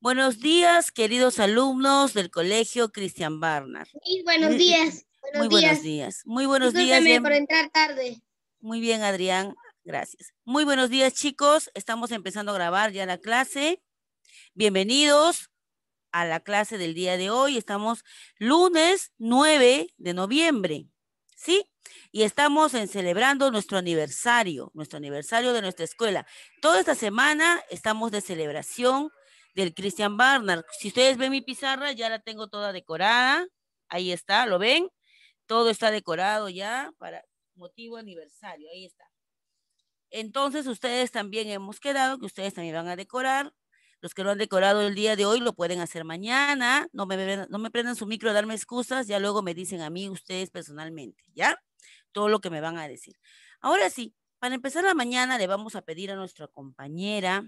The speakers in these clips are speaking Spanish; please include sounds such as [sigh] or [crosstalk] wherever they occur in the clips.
Buenos días, queridos alumnos del Colegio Cristian Barnard. buenos días. Muy buenos días. Muy buenos días. por entrar tarde. Muy bien, Adrián. Gracias. Muy buenos días, chicos. Estamos empezando a grabar ya la clase. Bienvenidos a la clase del día de hoy. Estamos lunes 9 de noviembre. ¿Sí? Y estamos en celebrando nuestro aniversario, nuestro aniversario de nuestra escuela. Toda esta semana estamos de celebración del Christian Barnard. Si ustedes ven mi pizarra, ya la tengo toda decorada. Ahí está, ¿lo ven? Todo está decorado ya para motivo aniversario. Ahí está. Entonces, ustedes también hemos quedado que ustedes también van a decorar. Los que no han decorado el día de hoy lo pueden hacer mañana. No me, no me prendan su micro a darme excusas. Ya luego me dicen a mí ustedes personalmente, ¿ya? Todo lo que me van a decir. Ahora sí, para empezar la mañana le vamos a pedir a nuestra compañera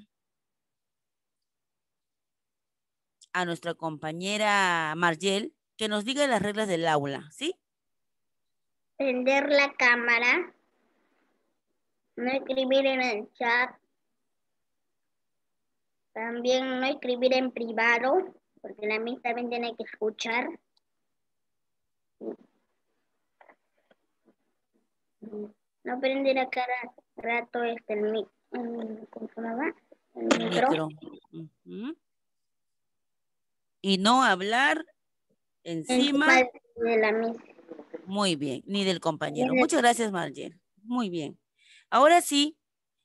a nuestra compañera Margel que nos diga las reglas del aula, ¿sí? Prender la cámara, no escribir en el chat, también no escribir en privado, porque la mía también tiene que escuchar. No prender a cada rato este el, mic mm, ¿cómo se llama? el micro y no hablar encima de la misma. Muy bien, ni del compañero. Muchas gracias, Marge. Muy bien. Ahora sí,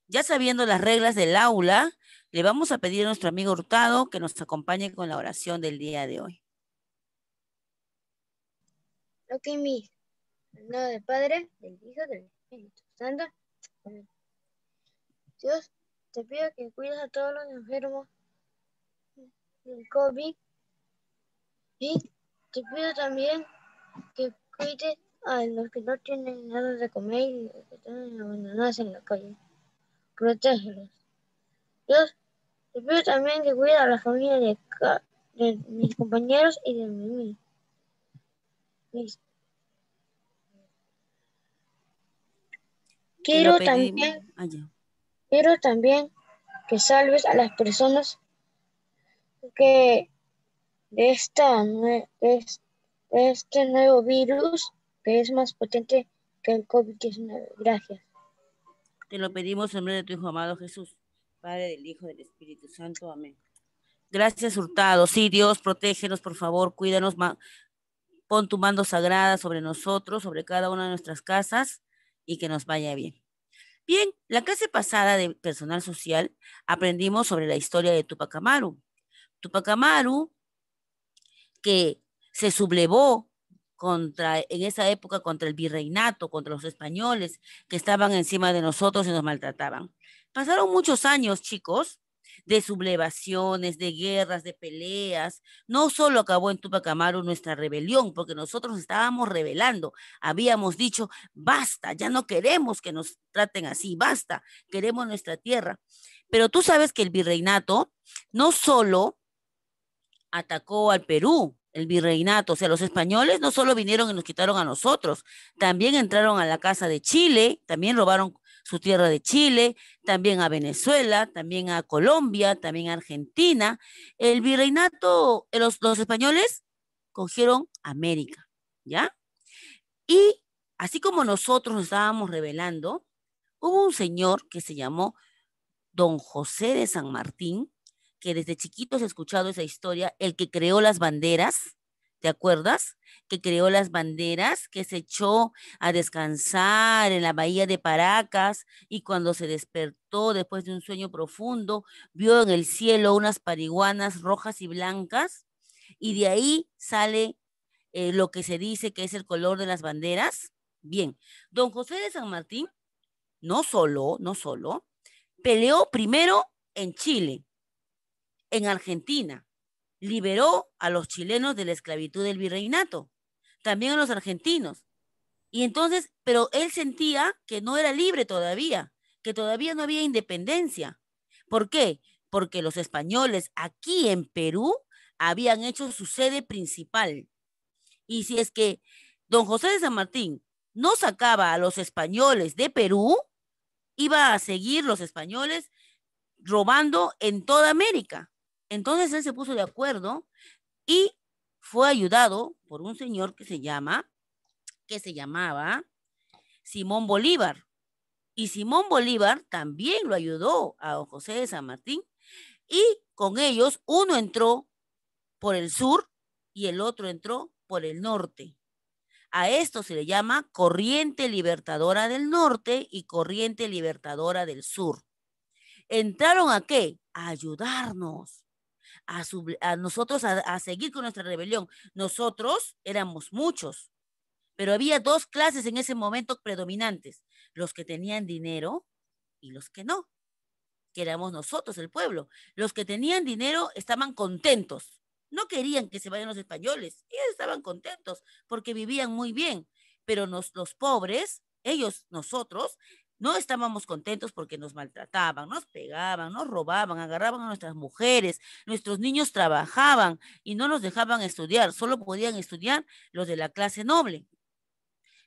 ya sabiendo las reglas del aula, le vamos a pedir a nuestro amigo Hurtado que nos acompañe con la oración del día de hoy. Ok, mi. No del Padre, del Hijo, del Espíritu Santo. Dios, te pido que cuides a todos los enfermos del COVID y te pido también que cuides a los que no tienen nada de comer y los que están abandonados en la calle. Protégelos. Dios, te pido también que cuides a la familia de, mis compañeros y de mí. Quiero también, ah, quiero también que salves a las personas que esta, es, este nuevo virus que es más potente que el COVID-19. Gracias. Te lo pedimos en nombre de tu Hijo amado Jesús, Padre del Hijo del Espíritu Santo. Amén. Gracias, Hurtado. Sí, Dios, protégenos, por favor, cuídanos. Pon tu mando sagrada sobre nosotros, sobre cada una de nuestras casas y que nos vaya bien. Bien, la clase pasada de personal social aprendimos sobre la historia de Tupac Amaru. Tupac Amaru que se sublevó contra, en esa época contra el virreinato, contra los españoles que estaban encima de nosotros y nos maltrataban. Pasaron muchos años, chicos, de sublevaciones, de guerras, de peleas. No solo acabó en Tupac Amaru nuestra rebelión, porque nosotros estábamos rebelando. Habíamos dicho, basta, ya no queremos que nos traten así, basta, queremos nuestra tierra. Pero tú sabes que el virreinato no solo atacó al Perú, el virreinato. O sea, los españoles no solo vinieron y nos quitaron a nosotros, también entraron a la casa de Chile, también robaron su tierra de Chile, también a Venezuela, también a Colombia, también a Argentina. El virreinato, eh, los, españoles cogieron América, ¿ya? Y así como nosotros nos estábamos revelando, hubo un señor que se llamó Don José de San Martín, que desde chiquitos he escuchado esa historia, el que creó las banderas, ¿te acuerdas? Que creó las banderas, que se echó a descansar en la bahía de Paracas y cuando se despertó después de un sueño profundo, vio en el cielo unas pariguanas rojas y blancas y de ahí sale eh, lo que se dice que es el color de las banderas. Bien, don José de San Martín, no solo, no solo, peleó primero en Chile, en Argentina. Liberó a los chilenos de la esclavitud del virreinato, también a los argentinos. Y entonces, pero él sentía que no era libre todavía, que todavía no había independencia. ¿Por qué? Porque los españoles aquí en Perú habían hecho su sede principal. Y si es que don José de San Martín no sacaba a los españoles de Perú, iba a seguir los españoles robando en toda América. Entonces él se puso de acuerdo y fue ayudado por un señor que se llama, que se llamaba Simón Bolívar. Y Simón Bolívar también lo ayudó a José de San Martín. Y con ellos uno entró por el sur y el otro entró por el norte. A esto se le llama corriente libertadora del norte y corriente libertadora del sur. ¿Entraron a qué? A ayudarnos a, nosotros a, seguir con nuestra rebelión. Nosotros éramos muchos, pero había dos clases en ese momento predominantes, los que tenían dinero y los que no, que éramos nosotros el pueblo. Los que tenían dinero estaban contentos, no querían que se vayan los españoles, ellos estaban contentos porque vivían muy bien, pero nos, los pobres, ellos, nosotros, no estábamos contentos porque nos maltrataban, nos pegaban, nos robaban, agarraban a nuestras mujeres, nuestros niños trabajaban y no nos dejaban estudiar, solo podían estudiar los de la clase noble.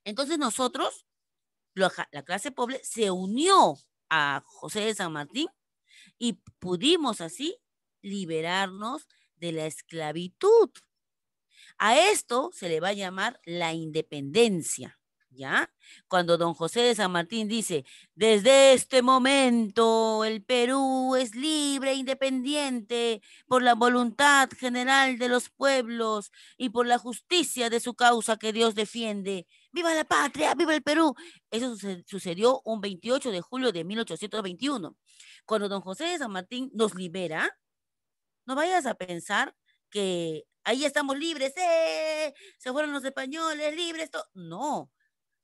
Entonces nosotros, la clase pobre, se unió a José de San Martín y pudimos así liberarnos de la esclavitud. A esto se le va a llamar la independencia. Cuando don José de San Martín dice, desde este momento el Perú es libre e independiente por la voluntad general de los pueblos y por la justicia de su causa que Dios defiende. ¡Viva la patria! ¡Viva el Perú! Eso sucedió un 28 de julio de 1821. Cuando don José de San Martín nos libera, no vayas a pensar que ahí estamos libres, ¡eh! Se fueron los españoles libres. No,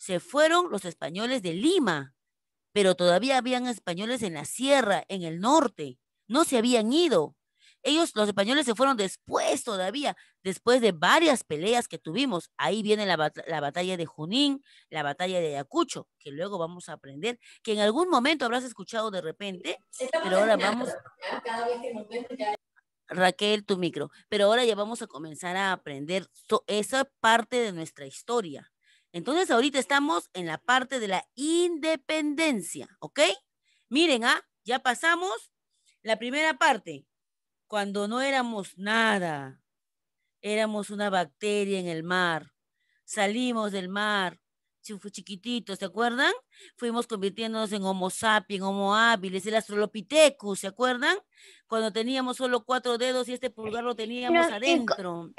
se fueron los españoles de Lima, pero todavía habían españoles en la sierra, en el norte, no se habían ido. Ellos, los españoles, se fueron después todavía, después de varias peleas que tuvimos. Ahí viene la, batalla de Junín, la batalla de Ayacucho, que luego vamos a aprender, que en algún momento habrás escuchado de repente, pero ahora vamos... Raquel, tu micro. Pero ahora ya vamos a comenzar a aprender esa parte de nuestra historia. Entonces ahorita estamos en la parte de la independencia, ¿ok? Miren, ¿ah? ya pasamos la primera parte, cuando no éramos nada, éramos una bacteria en el mar, salimos del mar, Si chiquititos, ¿se acuerdan? Fuimos convirtiéndonos en Homo sapiens, Homo habilis, el Australopithecus, ¿se acuerdan? Cuando teníamos solo cuatro dedos y este pulgar lo teníamos adentro.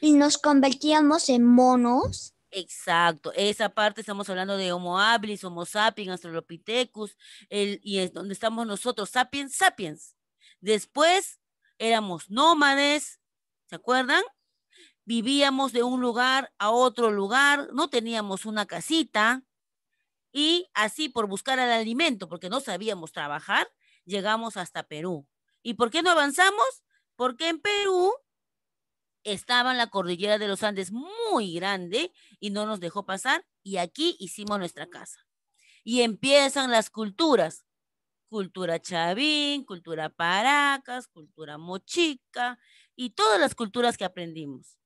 y nos convertíamos en monos. Exacto, esa parte estamos hablando de Homo habilis, Homo sapiens, Australopithecus, y es donde estamos nosotros, sapiens sapiens. Después éramos nómades, ¿se acuerdan? Vivíamos de un lugar a otro lugar, no teníamos una casita, y así por buscar el alimento, porque no sabíamos trabajar, llegamos hasta Perú. ¿Y por qué no avanzamos? Porque en Perú estaba en la cordillera de los Andes muy grande y no nos dejó pasar y aquí hicimos nuestra casa. Y empiezan las culturas, cultura chavín, cultura paracas, cultura mochica y todas las culturas que aprendimos.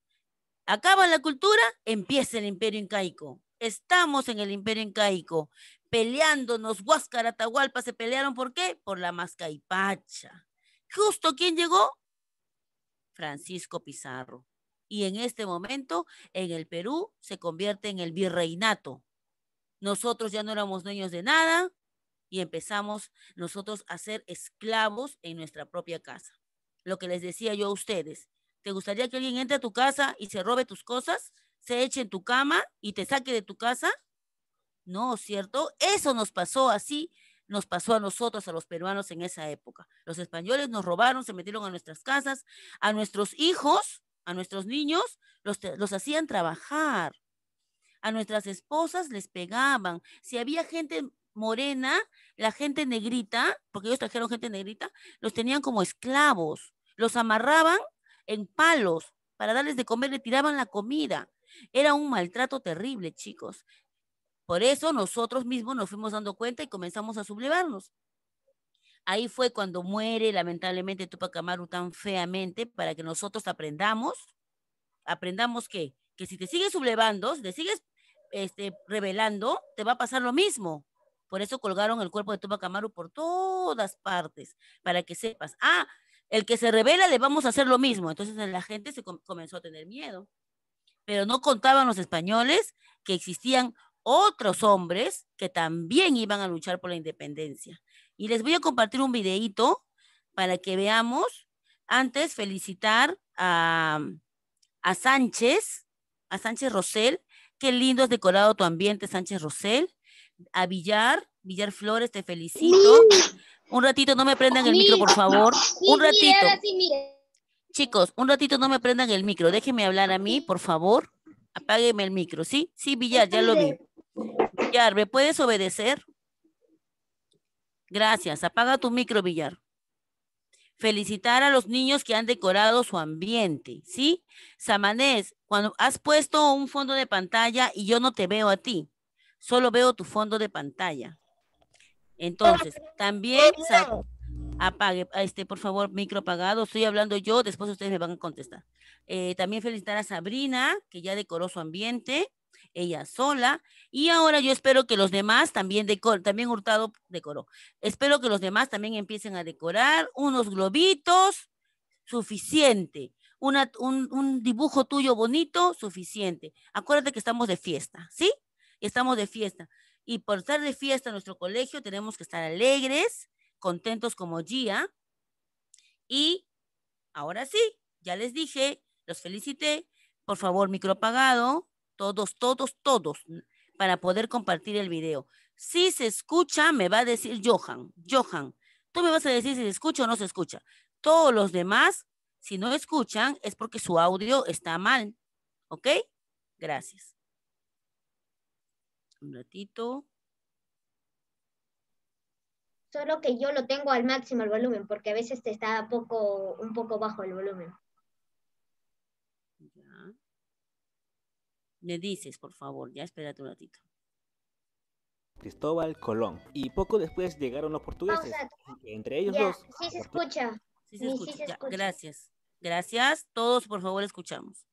Acaba la cultura, empieza el imperio incaico. Estamos en el imperio incaico, peleándonos, Huáscar, Atahualpa, se pelearon, ¿por qué? Por la mascaipacha. Justo, ¿quién llegó? Francisco Pizarro. Y en este momento, en el Perú, se convierte en el virreinato. Nosotros ya no éramos dueños de nada y empezamos nosotros a ser esclavos en nuestra propia casa. Lo que les decía yo a ustedes, ¿te gustaría que alguien entre a tu casa y se robe tus cosas, se eche en tu cama y te saque de tu casa? No, ¿cierto? Eso nos pasó así nos pasó a nosotros, a los peruanos en esa época. Los españoles nos robaron, se metieron a nuestras casas, a nuestros hijos, a nuestros niños, los, hacían trabajar. A nuestras esposas les pegaban. Si había gente morena, la gente negrita, porque ellos trajeron gente negrita, los tenían como esclavos. Los amarraban en palos para darles de comer, le tiraban la comida. Era un maltrato terrible, chicos. Por eso nosotros mismos nos fuimos dando cuenta y comenzamos a sublevarnos. Ahí fue cuando muere lamentablemente Tupac Amaru tan feamente para que nosotros aprendamos, aprendamos que, que si te sigues sublevando, si te sigues este, revelando, te va a pasar lo mismo. Por eso colgaron el cuerpo de Tupac Amaru por todas partes, para que sepas, ah, el que se revela le vamos a hacer lo mismo. Entonces la gente se comenzó a tener miedo. Pero no contaban los españoles que existían otros hombres que también iban a luchar por la independencia. Y les voy a compartir un videito para que veamos. Antes, felicitar a, Sánchez, a Sánchez Rosell. Qué lindo has decorado tu ambiente, Sánchez Rosel A Villar, Villar Flores, te felicito. Un ratito, no me prendan el micro, por favor. Un ratito. Chicos, un ratito no me prendan el micro. Déjenme hablar a mí, por favor. Apágueme el micro, ¿sí? Sí, Villar, ya lo vi. Villar, ¿me puedes obedecer? Gracias. Apaga tu micro, Villar. Felicitar a los niños que han decorado su ambiente, ¿sí? Samanés, cuando has puesto un fondo de pantalla y yo no te veo a ti, solo veo tu fondo de pantalla. Entonces, también apague, este, por favor, micro apagado. Estoy hablando yo, después ustedes me van a contestar. Eh, también felicitar a Sabrina, que ya decoró su ambiente ella sola. Y ahora yo espero que los demás también decoren, también Hurtado decoró. Espero que los demás también empiecen a decorar unos globitos, suficiente. un, dibujo tuyo bonito, suficiente. Acuérdate que estamos de fiesta, ¿sí? Estamos de fiesta. Y por estar de fiesta en nuestro colegio tenemos que estar alegres, contentos como Gia. Y ahora sí, ya les dije, los felicité. Por favor, micro apagado todos, todos, todos, para poder compartir el video. Si se escucha, me va a decir Johan, Johan, tú me vas a decir si se escucha o no se escucha. Todos los demás, si no escuchan, es porque su audio está mal. ¿Ok? Gracias. Un ratito. Solo que yo lo tengo al máximo el volumen, porque a veces te está poco, un poco bajo el volumen. Me dices, por favor, ya espérate un ratito. Cristóbal Colón. Y poco después llegaron los portugueses. Entre ellos dos. Sí se escucha. Sí se escucha. gracias. Gracias, todos por favor escuchamos.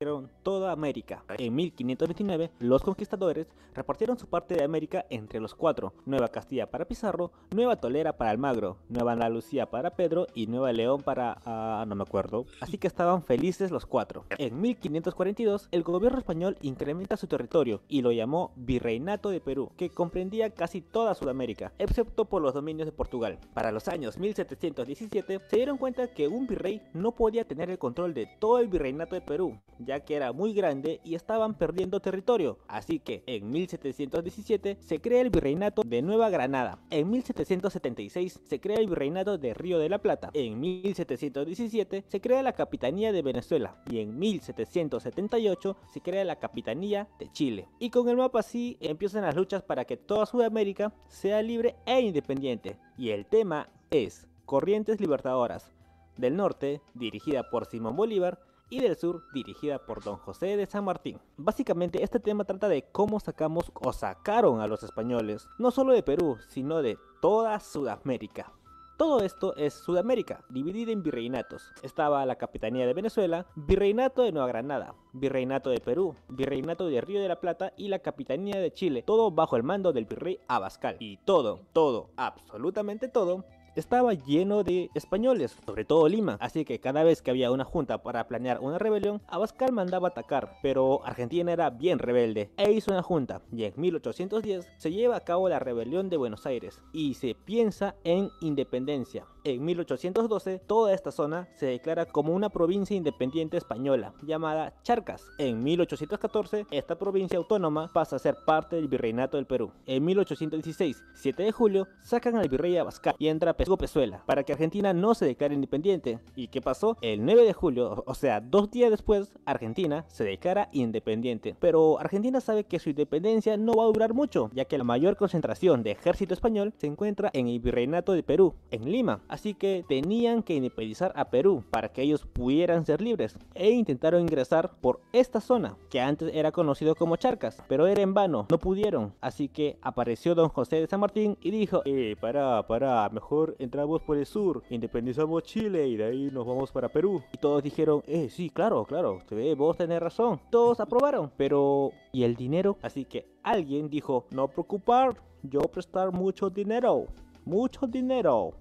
Toda América. En 1529, los conquistadores repartieron su parte de América entre los cuatro, Nueva Castilla para Pizarro, Nueva Tolera para Almagro, Nueva Andalucía para Pedro y Nueva León para... Ah, no me acuerdo. Así que estaban felices los cuatro. En 1542, el gobierno español incrementa su territorio y lo llamó Virreinato de Perú, que comprendía casi toda Sudamérica, excepto por los dominios de Portugal. Para los años 1717, se dieron cuenta que un virrey no podía tener el control de todo el virreinato de Perú, ya que era muy grande y estaban perdiendo territorio, así que en 1717 se crea el virreinato de Nueva Granada, en 1776 se crea el virreinato de Río de la Plata, en 1717 se crea la Capitanía de Venezuela y en 1778 se crea la Capitanía de Chile. Y con el mapa así empiezan las luchas para que toda Sudamérica sea libre e independiente. Y el tema es Corrientes Libertadoras, del norte, dirigida por Simón Bolívar, y del sur, dirigida por Don José de San Martín. Básicamente este tema trata de cómo sacamos o sacaron a los españoles, no solo de Perú, sino de toda Sudamérica. Todo esto es Sudamérica, dividida en virreinatos. Estaba la Capitanía de Venezuela, Virreinato de Nueva Granada, Virreinato de Perú, Virreinato de Río de la Plata y la Capitanía de Chile, todo bajo el mando del virrey Abascal. Y todo, todo, absolutamente todo, estaba lleno de españoles, sobre todo Lima, así que cada vez que había una junta para planear una rebelión, Abascal mandaba atacar, pero Argentina era bien rebelde e hizo una junta y en 1810 se lleva a cabo la rebelión de Buenos Aires y se piensa en independencia. En 1812 toda esta zona se declara como una provincia independiente española llamada Charcas. En 1814 esta provincia autónoma pasa a ser parte del virreinato del Perú. En 1816, 7 de julio, sacan al virrey Abascal y entra a Pezuela para que Argentina no se declare independiente. ¿Y qué pasó? El 9 de julio, o sea, dos días después, Argentina se declara independiente. Pero Argentina sabe que su independencia no va a durar mucho, ya que la mayor concentración de ejército español se encuentra en el Virreinato de Perú, en Lima. Así que tenían que independizar a Perú para que ellos pudieran ser libres e intentaron ingresar por esta zona, que antes era conocido como Charcas, pero era en vano, no pudieron. Así que apareció don José de San Martín y dijo, eh, para pará, mejor entramos por el sur, independizamos Chile y de ahí nos vamos para Perú. Y todos dijeron, eh, sí, claro, claro, vos tenés razón. Todos aprobaron, pero ¿y el dinero? Así que alguien dijo, no preocupar, yo prestar mucho dinero, mucho dinero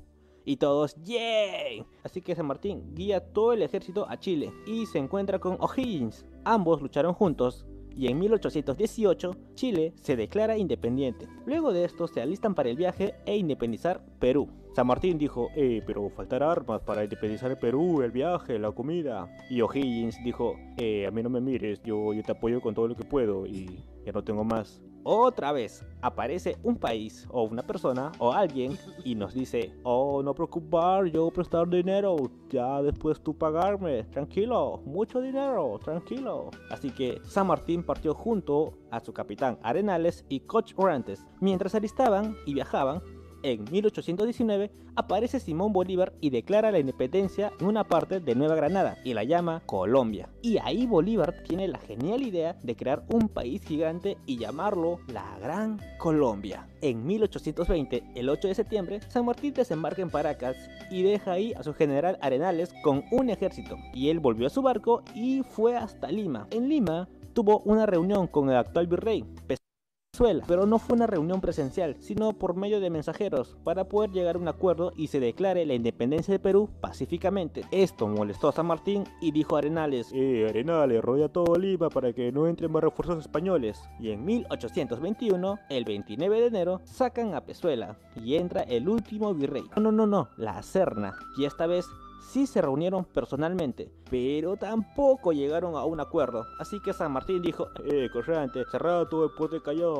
y todos ¡Yay! Así que San Martín guía todo el ejército a Chile y se encuentra con O'Higgins. Ambos lucharon juntos y en 1818 Chile se declara independiente. Luego de esto se alistan para el viaje e independizar Perú. San Martín dijo, eh, pero faltar armas para independizar el Perú, el viaje, la comida. Y O'Higgins dijo, eh, a mí no me mires, yo, yo te apoyo con todo lo que puedo y ya no tengo más otra vez aparece un país o una persona o alguien y nos dice, oh, no preocupar, yo prestar dinero, ya después tú pagarme, tranquilo, mucho dinero, tranquilo. Así que San Martín partió junto a su capitán Arenales y Coach Orantes. Mientras alistaban y viajaban, en 1819 aparece Simón Bolívar y declara la independencia en una parte de Nueva Granada y la llama Colombia. Y ahí Bolívar tiene la genial idea de crear un país gigante y llamarlo la Gran Colombia. En 1820, el 8 de septiembre, San Martín desembarca en Paracas y deja ahí a su general Arenales con un ejército. Y él volvió a su barco y fue hasta Lima. En Lima tuvo una reunión con el actual virrey pero no fue una reunión presencial, sino por medio de mensajeros, para poder llegar a un acuerdo y se declare la independencia de Perú pacíficamente. Esto molestó a San Martín y dijo a Arenales, eh, Arenales, rodea todo Lima para que no entren más refuerzos españoles. Y en 1821, el 29 de enero, sacan a Pezuela y entra el último virrey. No, no, no, no, la Serna, y esta vez sí se reunieron personalmente, pero tampoco llegaron a un acuerdo. Así que San Martín dijo, eh, corriente, cerrado todo el puerto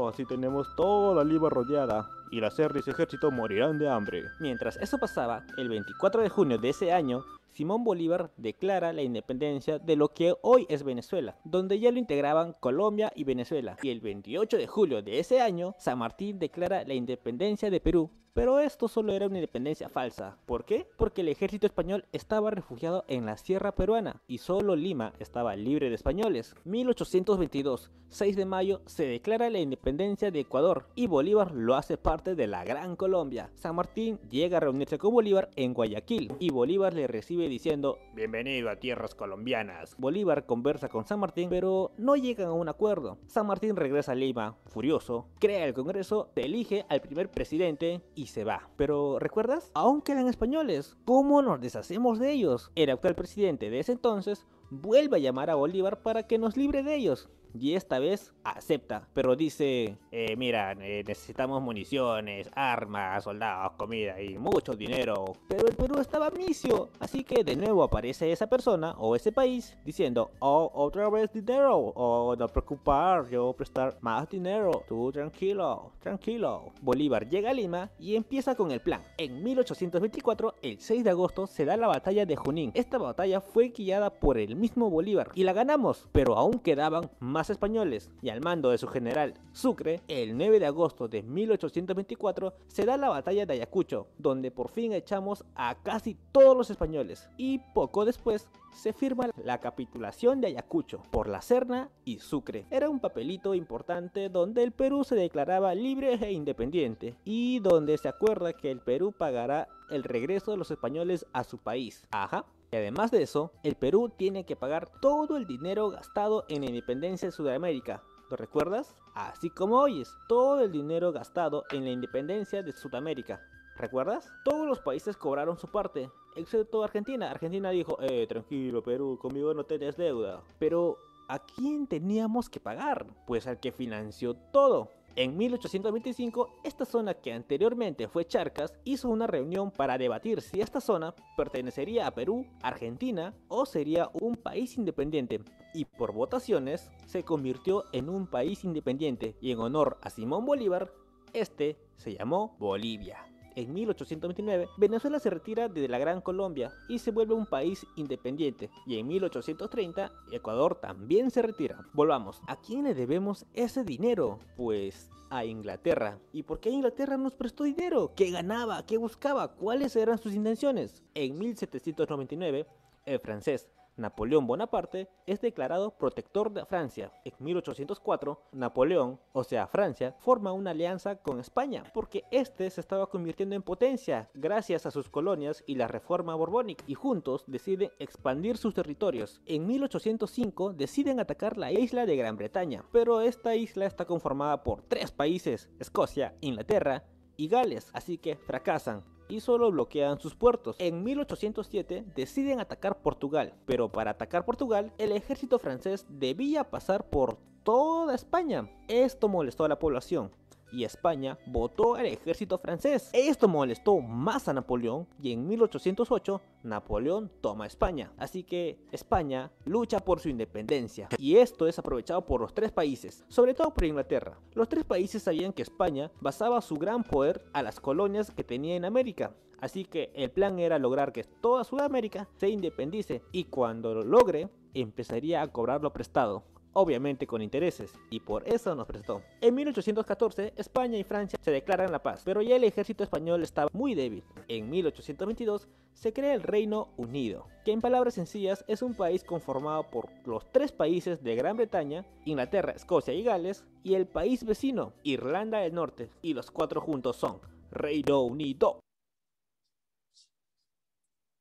así tenemos toda la rodeada y la Serra y ejército morirán de hambre. Mientras eso pasaba, el 24 de junio de ese año, Simón Bolívar declara la independencia de lo que hoy es Venezuela, donde ya lo integraban Colombia y Venezuela. Y el 28 de julio de ese año, San Martín declara la independencia de Perú, pero esto solo era una independencia falsa. ¿Por qué? Porque el ejército español estaba refugiado en la sierra peruana y solo Lima estaba libre de españoles. 1822, 6 de mayo, se declara la independencia de Ecuador y Bolívar lo hace parte de la Gran Colombia. San Martín llega a reunirse con Bolívar en Guayaquil y Bolívar le recibe diciendo Bienvenido a tierras colombianas. Bolívar conversa con San Martín pero no llegan a un acuerdo. San Martín regresa a Lima, furioso, crea el Congreso, elige al primer presidente y se va. Pero ¿recuerdas? aunque quedan españoles. ¿Cómo nos deshacemos de ellos? El actual presidente de ese entonces vuelva a llamar a Bolívar para que nos libre de ellos y esta vez acepta, pero dice, eh, mira, eh, necesitamos municiones, armas, soldados, comida y mucho dinero. Pero el Perú estaba misio, así que de nuevo aparece esa persona o ese país diciendo, oh, otra vez dinero, oh, no preocupar, yo prestar más dinero, tú tranquilo, tranquilo. Bolívar llega a Lima y empieza con el plan. En 1824, el 6 de agosto, se da la batalla de Junín. Esta batalla fue guiada por el mismo Bolívar y la ganamos, pero aún quedaban más españoles y al mando de su general Sucre, el 9 de agosto de 1824 se da la batalla de Ayacucho, donde por fin echamos a casi todos los españoles y poco después se firma la capitulación de Ayacucho por la Serna y Sucre. Era un papelito importante donde el Perú se declaraba libre e independiente y donde se acuerda que el Perú pagará el regreso de los españoles a su país. Ajá. Y además de eso, el Perú tiene que pagar todo el dinero gastado en la independencia de Sudamérica. ¿Lo recuerdas? Así como hoy es, todo el dinero gastado en la independencia de Sudamérica. ¿Recuerdas? Todos los países cobraron su parte, excepto Argentina. Argentina dijo, eh, tranquilo Perú, conmigo no tenés deuda. Pero, ¿a quién teníamos que pagar? Pues al que financió todo. En 1825, esta zona que anteriormente fue Charcas hizo una reunión para debatir si esta zona pertenecería a Perú, Argentina o sería un país independiente y por votaciones se convirtió en un país independiente y en honor a Simón Bolívar, este se llamó Bolivia en 1829, Venezuela se retira de la Gran Colombia y se vuelve un país independiente. Y en 1830, Ecuador también se retira. Volvamos, ¿a quién le debemos ese dinero? Pues a Inglaterra. ¿Y por qué Inglaterra nos prestó dinero? ¿Qué ganaba? ¿Qué buscaba? ¿Cuáles eran sus intenciones? En 1799, el francés Napoleón Bonaparte es declarado protector de Francia. En 1804, Napoleón, o sea Francia, forma una alianza con España, porque este se estaba convirtiendo en potencia gracias a sus colonias y la reforma borbónica, y juntos deciden expandir sus territorios. En 1805 deciden atacar la isla de Gran Bretaña, pero esta isla está conformada por tres países, Escocia, Inglaterra y Gales, así que fracasan y solo bloquean sus puertos. En 1807 deciden atacar Portugal, pero para atacar Portugal el ejército francés debía pasar por toda España. Esto molestó a la población, y España votó al ejército francés. Esto molestó más a Napoleón y en 1808 Napoleón toma España. Así que España lucha por su independencia y esto es aprovechado por los tres países, sobre todo por Inglaterra. Los tres países sabían que España basaba su gran poder a las colonias que tenía en América. Así que el plan era lograr que toda Sudamérica se independice y cuando lo logre empezaría a cobrar lo prestado obviamente con intereses, y por eso nos prestó. En 1814, España y Francia se declaran la paz, pero ya el ejército español estaba muy débil. En 1822 se crea el Reino Unido, que en palabras sencillas es un país conformado por los tres países de Gran Bretaña, Inglaterra, Escocia y Gales, y el país vecino, Irlanda del Norte, y los cuatro juntos son Reino Unido.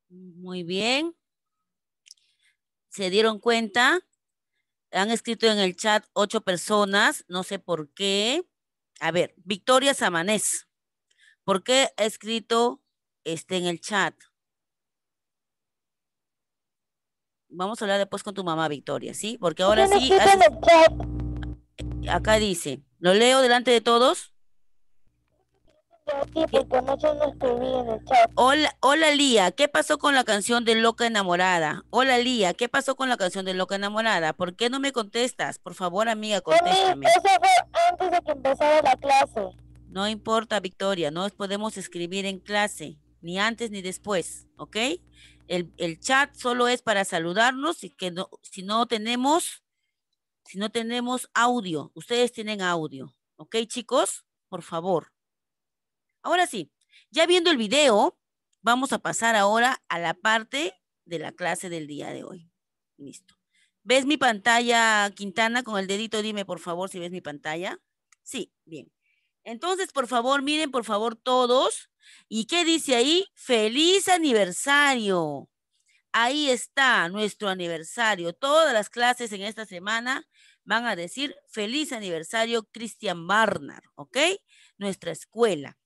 Muy bien. ¿Se dieron cuenta han escrito en el chat ocho personas, no sé por qué. A ver, Victoria Samanés, ¿por qué ha escrito este en el chat? Vamos a hablar después con tu mamá, Victoria, ¿sí? Porque ahora sí. Acá dice, ¿lo leo delante de todos? Hola, hola Lía, ¿qué pasó con la canción de Loca Enamorada? Hola Lía, ¿qué pasó con la canción de Loca Enamorada? ¿Por qué no me contestas? Por favor, amiga, contéstame. Eso fue antes de que empezara la clase. No importa, Victoria, no podemos escribir en clase, ni antes ni después, ¿ok? El, el chat solo es para saludarnos y que no, si no tenemos, si no tenemos audio, ustedes tienen audio, ¿ok, chicos? Por favor. Ahora sí, ya viendo el video, vamos a pasar ahora a la parte de la clase del día de hoy. Listo. ¿Ves mi pantalla, Quintana? Con el dedito dime, por favor, si ves mi pantalla. Sí, bien. Entonces, por favor, miren, por favor, todos. ¿Y qué dice ahí? ¡Feliz aniversario! Ahí está nuestro aniversario. Todas las clases en esta semana van a decir feliz aniversario Cristian Barnard, ¿ok? Nuestra escuela.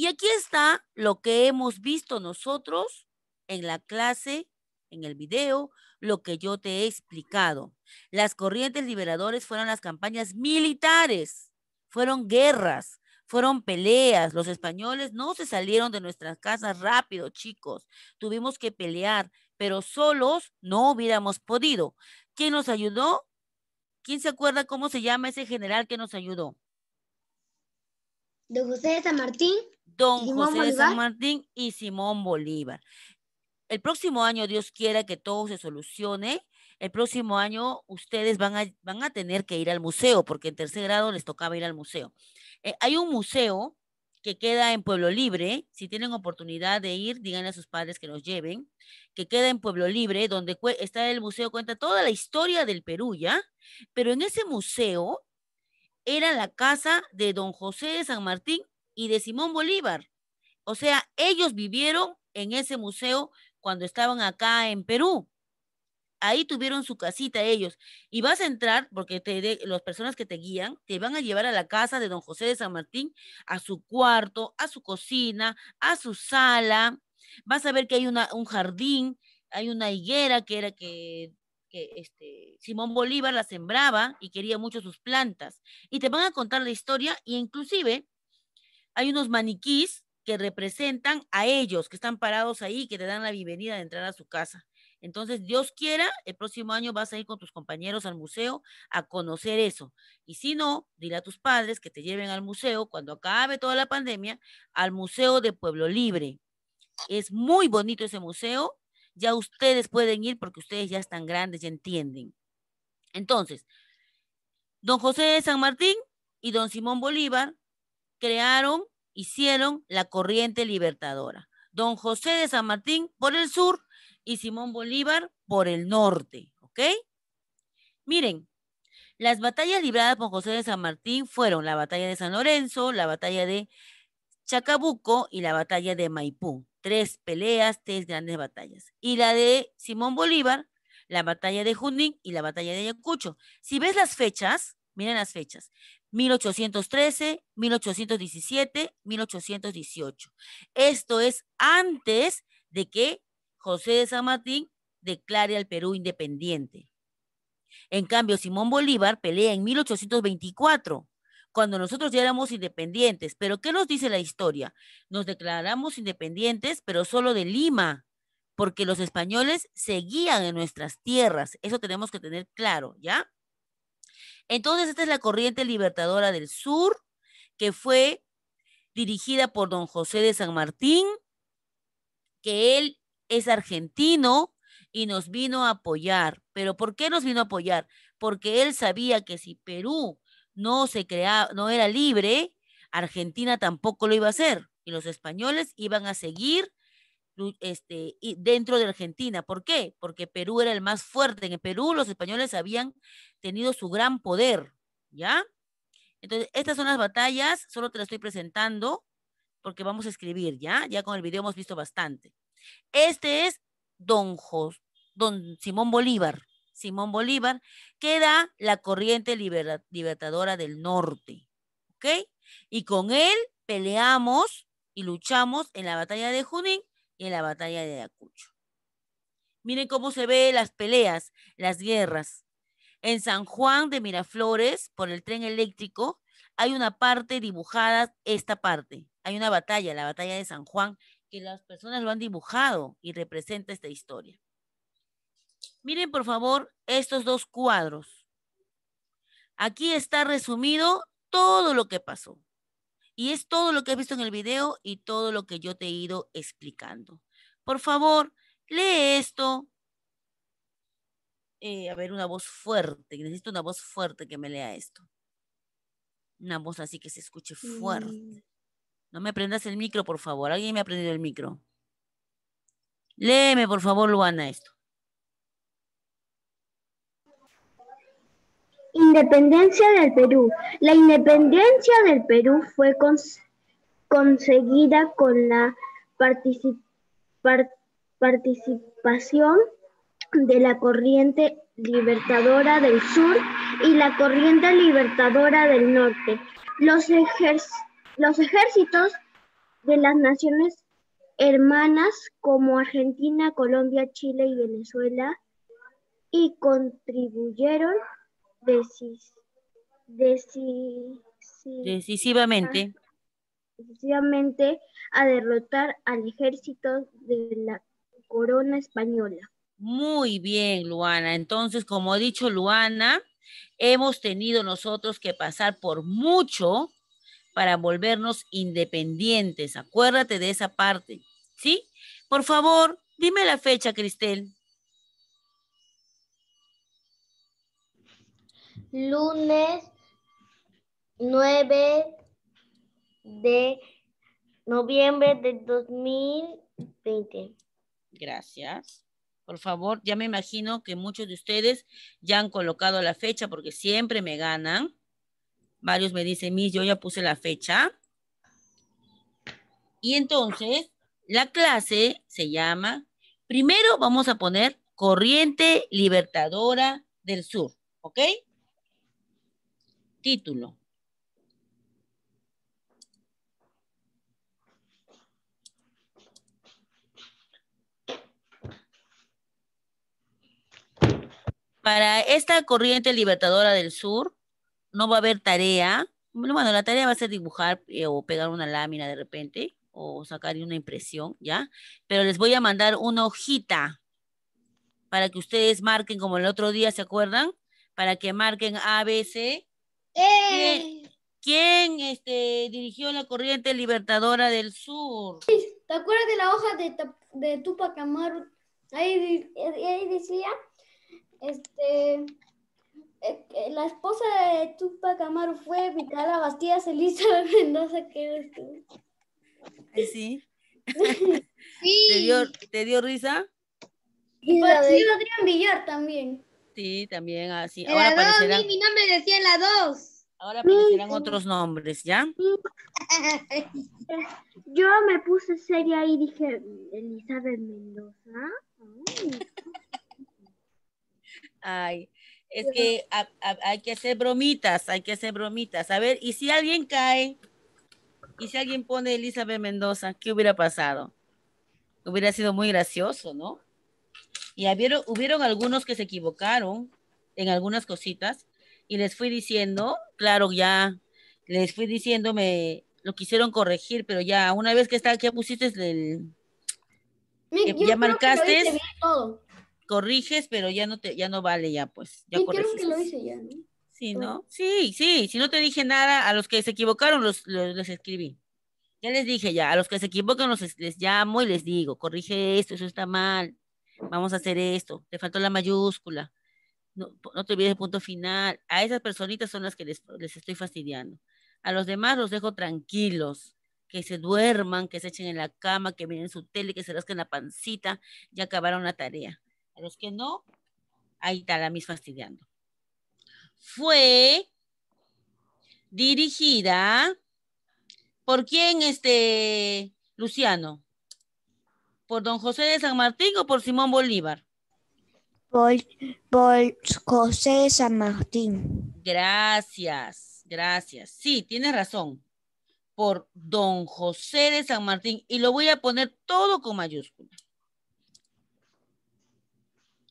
Y aquí está lo que hemos visto nosotros en la clase, en el video, lo que yo te he explicado. Las corrientes liberadores fueron las campañas militares, fueron guerras, fueron peleas. Los españoles no se salieron de nuestras casas rápido, chicos. Tuvimos que pelear, pero solos no hubiéramos podido. ¿Quién nos ayudó? ¿Quién se acuerda cómo se llama ese general que nos ayudó? Don José de San Martín. Don José de San Martín y Simón Bolívar. El próximo año, Dios quiera que todo se solucione. El próximo año ustedes van a, van a tener que ir al museo, porque en tercer grado les tocaba ir al museo. Eh, hay un museo que queda en Pueblo Libre, si tienen oportunidad de ir, díganle a sus padres que los lleven, que queda en Pueblo Libre, donde está el museo, cuenta toda la historia del Perú, ¿ya? Pero en ese museo era la casa de don José de San Martín y de Simón Bolívar. O sea, ellos vivieron en ese museo cuando estaban acá en Perú. Ahí tuvieron su casita ellos. Y vas a entrar, porque te las personas que te guían te van a llevar a la casa de don José de San Martín, a su cuarto, a su cocina, a su sala. Vas a ver que hay un jardín, hay una higuera que era que que este, Simón Bolívar la sembraba y quería mucho sus plantas. Y te van a contar la historia e inclusive hay unos maniquís que representan a ellos, que están parados ahí, que te dan la bienvenida de entrar a su casa. Entonces, Dios quiera, el próximo año vas a ir con tus compañeros al museo a conocer eso. Y si no, dile a tus padres que te lleven al museo, cuando acabe toda la pandemia, al Museo de Pueblo Libre. Es muy bonito ese museo, ya ustedes pueden ir porque ustedes ya están grandes, ya entienden. Entonces, don José de San Martín y don Simón Bolívar crearon, hicieron la corriente libertadora. Don José de San Martín por el sur y Simón Bolívar por el norte, ¿ok? Miren, las batallas libradas por José de San Martín fueron la batalla de San Lorenzo, la batalla de Chacabuco y la batalla de Maipú. Tres peleas, tres grandes batallas. Y la de Simón Bolívar, la batalla de Junín y la batalla de Ayacucho. Si ves las fechas, miren las fechas, 1813, 1817, 1818. Esto es antes de que José de San Martín declare al Perú independiente. En cambio, Simón Bolívar pelea en 1824 cuando nosotros ya éramos independientes. Pero ¿qué nos dice la historia? Nos declaramos independientes, pero solo de Lima, porque los españoles seguían en nuestras tierras. Eso tenemos que tener claro, ¿ya? Entonces, esta es la corriente libertadora del sur, que fue dirigida por don José de San Martín, que él es argentino y nos vino a apoyar. ¿Pero por qué nos vino a apoyar? Porque él sabía que si Perú no se creaba, no era libre, Argentina tampoco lo iba a hacer. Y los españoles iban a seguir este, dentro de Argentina. ¿Por qué? Porque Perú era el más fuerte. En el Perú los españoles habían tenido su gran poder, ¿ya? Entonces, estas son las batallas, solo te las estoy presentando porque vamos a escribir, ¿ya? Ya con el video hemos visto bastante. Este es Don, Jos, Don Simón Bolívar. Simón Bolívar, que la corriente libertadora del norte. ¿Ok? Y con él peleamos y luchamos en la batalla de Junín y en la batalla de Acucho. Miren cómo se ve las peleas, las guerras. En San Juan de Miraflores, por el tren eléctrico, hay una parte dibujada, esta parte. Hay una batalla, la batalla de San Juan, que las personas lo han dibujado y representa esta historia. Miren, por favor, estos dos cuadros. Aquí está resumido todo lo que pasó. Y es todo lo que has visto en el video y todo lo que yo te he ido explicando. Por favor, lee esto. Eh, a ver, una voz fuerte. Necesito una voz fuerte que me lea esto. Una voz así que se escuche fuerte. No me prendas el micro, por favor. Alguien me ha prendido el micro. Léeme, por favor, Luana, esto. Independencia del Perú. La independencia del Perú fue conseguida con la participación de la corriente libertadora del sur y la corriente libertadora del norte. Los, los ejércitos de las naciones hermanas como Argentina, Colombia, Chile y Venezuela y contribuyeron decisivamente. decisivamente a derrotar al ejército de la corona española. Muy bien, Luana. Entonces, como ha dicho Luana, hemos tenido nosotros que pasar por mucho para volvernos independientes. Acuérdate de esa parte, ¿sí? Por favor, dime la fecha, Cristel. lunes 9 de noviembre de 2020. Gracias. Por favor, ya me imagino que muchos de ustedes ya han colocado la fecha porque siempre me ganan. Varios me dicen, mis, yo ya puse la fecha. Y entonces, la clase se llama, primero vamos a poner Corriente Libertadora del Sur, ¿ok? Título. Para esta corriente libertadora del sur, no va a haber tarea. Bueno, la tarea va a ser dibujar eh, o pegar una lámina de repente o sacar una impresión, ¿ya? Pero les voy a mandar una hojita para que ustedes marquen, como el otro día, ¿se acuerdan? Para que marquen A, B, C, eh. ¿Quién, este, dirigió la corriente libertadora del sur? ¿Te acuerdas de la hoja de, de Tupac Amaru? Ahí, eh, decía, este, eh, la esposa de Tupac Amaru fue Micaela Bastidas de [laughs] Mendoza, que [laughs] sí. te dio, risa? Y, y pues Adrián Villar también sí también así. Ah, Ahora aparecerán... mi nombre decía la dos. Ahora aparecerán otros nombres, ¿ya? [laughs] Yo me puse seria y dije, Elizabeth Mendoza. Ay, es que hay que hacer bromitas, hay que hacer bromitas. A ver, y si alguien cae, y si alguien pone Elizabeth Mendoza, ¿qué hubiera pasado? Hubiera sido muy gracioso, ¿no? Y hubieron, algunos que se equivocaron en algunas cositas y les fui diciendo, claro, ya les fui diciendo, me lo quisieron corregir, pero ya una vez que está, aquí pusiste el... ya marcaste, corriges, pero ya no te, ya no vale ya pues. Ya creo que lo hice ya, ¿no? Sí, ¿no? Sí, sí, si no te dije nada, a los que se equivocaron los, escribí. Ya les dije ya, a los que se equivocan los, les llamo y les digo, corrige esto, eso está mal vamos a hacer esto, te faltó la mayúscula, no, te olvides el punto final. A esas personitas son las que les, estoy fastidiando. A los demás los dejo tranquilos, que se duerman, que se echen en la cama, que miren su tele, que se rasquen la pancita, y acabaron la tarea. A los que no, ahí está la mis fastidiando. Fue dirigida por quién, este, Luciano. ¿Por don José de San Martín o por Simón Bolívar? Por, por José de San Martín. Gracias, gracias. Sí, tienes razón. Por don José de San Martín. Y lo voy a poner todo con mayúsculas.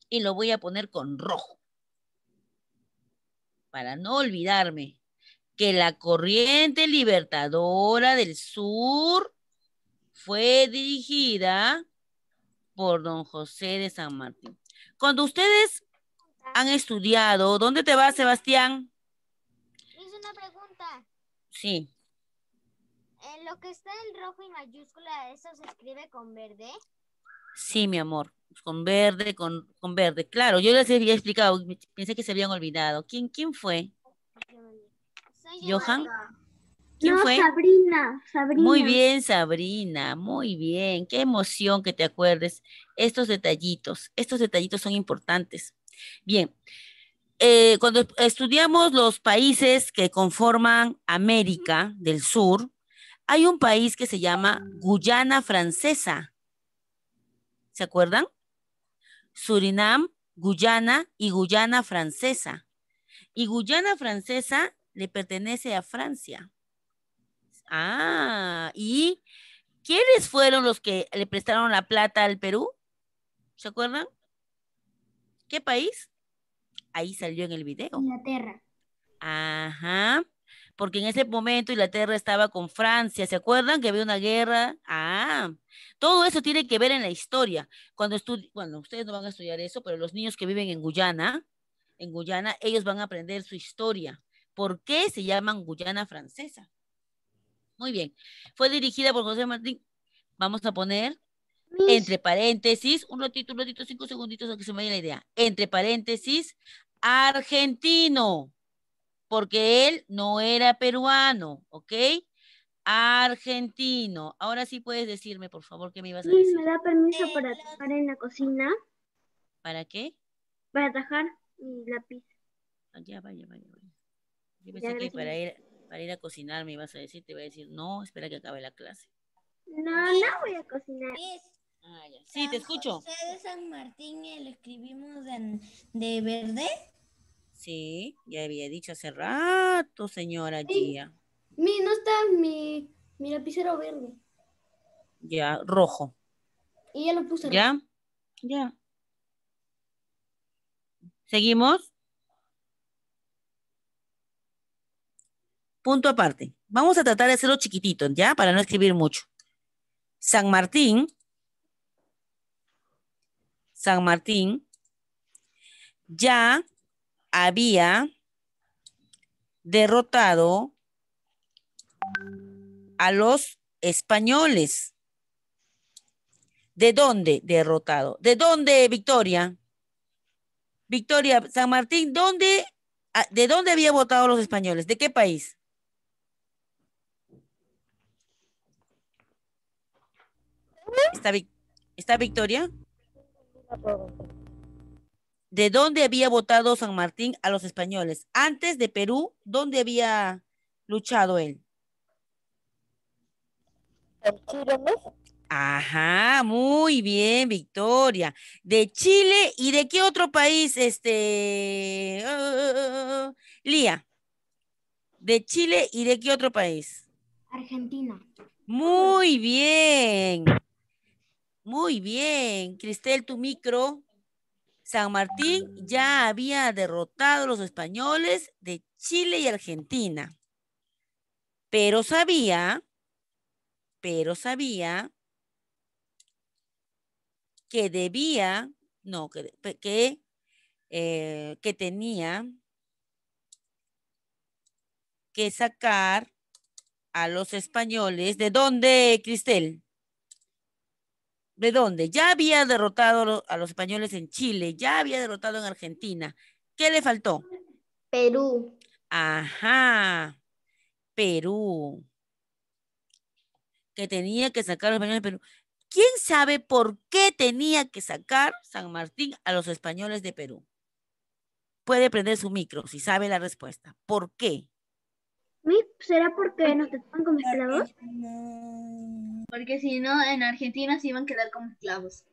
Y lo voy a poner con rojo. Para no olvidarme que la corriente libertadora del sur fue dirigida por don José de San Martín. Cuando ustedes han estudiado, ¿dónde te vas, Sebastián? Hice una pregunta. Sí. Eh, lo que está en rojo y mayúscula, ¿eso se escribe con verde? Sí, mi amor, con verde, con, verde. Claro, yo les había explicado, pensé que se habían olvidado. ¿Quién, quién fue? Johan no, Sabrina, Sabrina. Muy bien, Sabrina, muy bien. Qué emoción que te acuerdes. Estos detallitos, estos detallitos son importantes. Bien, eh, cuando estudiamos los países que conforman América del Sur, hay un país que se llama Guyana Francesa. ¿Se acuerdan? Surinam, Guyana y Guyana Francesa. Y Guyana Francesa le pertenece a Francia. Ah, ¿y quiénes fueron los que le prestaron la plata al Perú? ¿Se acuerdan? ¿Qué país? Ahí salió en el video. Inglaterra. Ajá. Porque en ese momento Inglaterra estaba con Francia, ¿se acuerdan que había una guerra? Ah, todo eso tiene que ver en la historia. Cuando estudian, bueno, ustedes no van a estudiar eso, pero los niños que viven en Guyana, en Guyana, ellos van a aprender su historia. ¿Por qué se llaman Guyana francesa? Muy bien. Fue dirigida por José Martín. Vamos a poner entre paréntesis, un ratito, un ratito, cinco segunditos a que se me dé la idea. Entre paréntesis, argentino, porque él no era peruano, ¿ok? Argentino. Ahora sí puedes decirme, por favor, qué me ibas a decir. ¿Me da permiso eh, para atajar en la cocina? ¿Para qué? Para atajar mi lápiz. Allá ya, vaya, vaya, vaya. Yo para ir para ir a cocinar, me ibas a decir, te voy a decir, no, espera que acabe la clase. No, no pues, voy a cocinar. Ah, sí, te escucho. José de San Martín lo escribimos de, verde? Sí, ya había dicho hace rato, señora sí. Mi, no está mi, lapicero verde. Ya, rojo. Y ya lo puse. ¿Ya? Ya. ¿Seguimos? punto aparte. Vamos a tratar de hacerlo chiquitito, ¿ya? Para no escribir mucho. San Martín, San Martín, ya había derrotado a los españoles. ¿De dónde derrotado? ¿De dónde, Victoria? Victoria, San Martín, ¿dónde, ah, ¿de dónde había votado los españoles? ¿De qué país? ¿Está, Victoria? ¿De dónde había votado San Martín a los españoles? Antes de Perú, ¿dónde había luchado él? Ajá, muy bien, Victoria. De Chile y de qué otro país, este, oh, oh, oh, Lía. De Chile y de qué otro país? Argentina. Muy bien. Muy bien, Cristel, tu micro. San Martín ya había derrotado a los españoles de Chile y Argentina. Pero sabía, pero sabía que debía, no, que, que, eh, que tenía que sacar a los españoles. ¿De dónde, Cristel? de dónde ya había derrotado a los españoles en Chile, ya había derrotado en Argentina. ¿Qué le faltó? Perú. Ajá, Perú. Que tenía que sacar a los españoles de Perú. ¿Quién sabe por qué tenía que sacar San Martín a los españoles de Perú? Puede prender su micro si sabe la respuesta. ¿Por qué? ¿Será porque nos trataban como esclavos? Porque si no, en Argentina se iban a quedar como esclavos.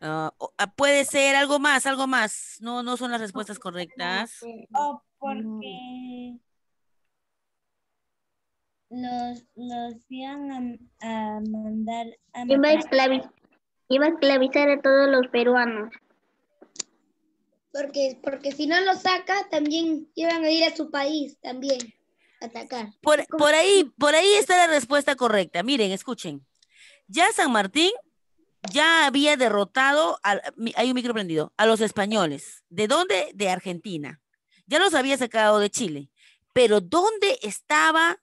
Ah, ah, puede ser algo más, algo más. No, no son las respuestas correctas. O porque los, los iban a, mandar a iba a, esclavizar, a esclavizar a todos los peruanos. Porque, porque si no los saca, también iban a ir a su país también. Atacar. Por, por, ahí, por ahí está la respuesta correcta. Miren, escuchen. Ya San Martín ya había derrotado, hay un micro prendido, a los españoles. ¿De dónde? De Argentina. Ya los había sacado de Chile. Pero ¿dónde estaba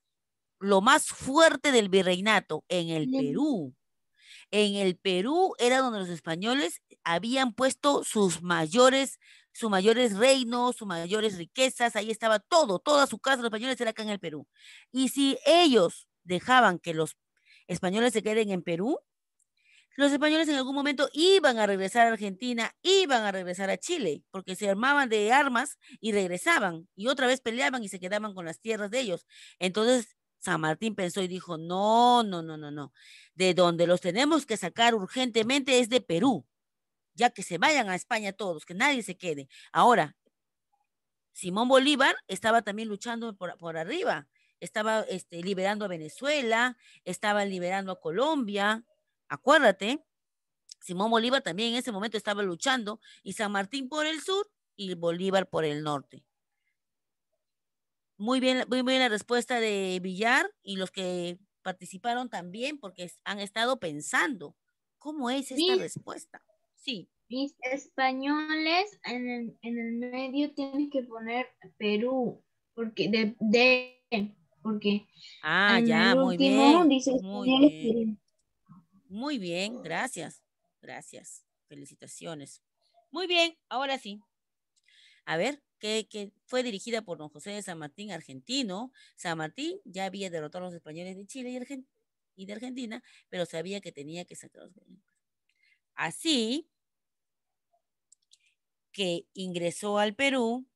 lo más fuerte del virreinato? En el Perú. En el Perú era donde los españoles habían puesto sus mayores sus mayores reinos, sus mayores riquezas, ahí estaba todo, toda su casa, los españoles era acá en el Perú. Y si ellos dejaban que los españoles se queden en Perú, los españoles en algún momento iban a regresar a Argentina, iban a regresar a Chile, porque se armaban de armas y regresaban, y otra vez peleaban y se quedaban con las tierras de ellos. Entonces San Martín pensó y dijo, no, no, no, no, no, de donde los tenemos que sacar urgentemente es de Perú, ya que se vayan a España todos, que nadie se quede. Ahora, Simón Bolívar estaba también luchando por, arriba, estaba este, liberando a Venezuela, estaba liberando a Colombia, acuérdate, Simón Bolívar también en ese momento estaba luchando y San Martín por el sur y Bolívar por el norte. Muy bien, muy bien la respuesta de Villar y los que participaron también porque han estado pensando, ¿cómo es esta respuesta? Sí. Mis españoles en el, medio tienen que poner Perú, porque de, porque ah, ya, muy bien. muy bien. Muy bien, gracias. Gracias. Felicitaciones. Muy bien, ahora sí. A ver, que, fue dirigida por don José de San Martín, argentino. San Martín ya había derrotado a los españoles de Chile y, y de Argentina, pero sabía que tenía que sacarlos de Así que ingresó al Perú.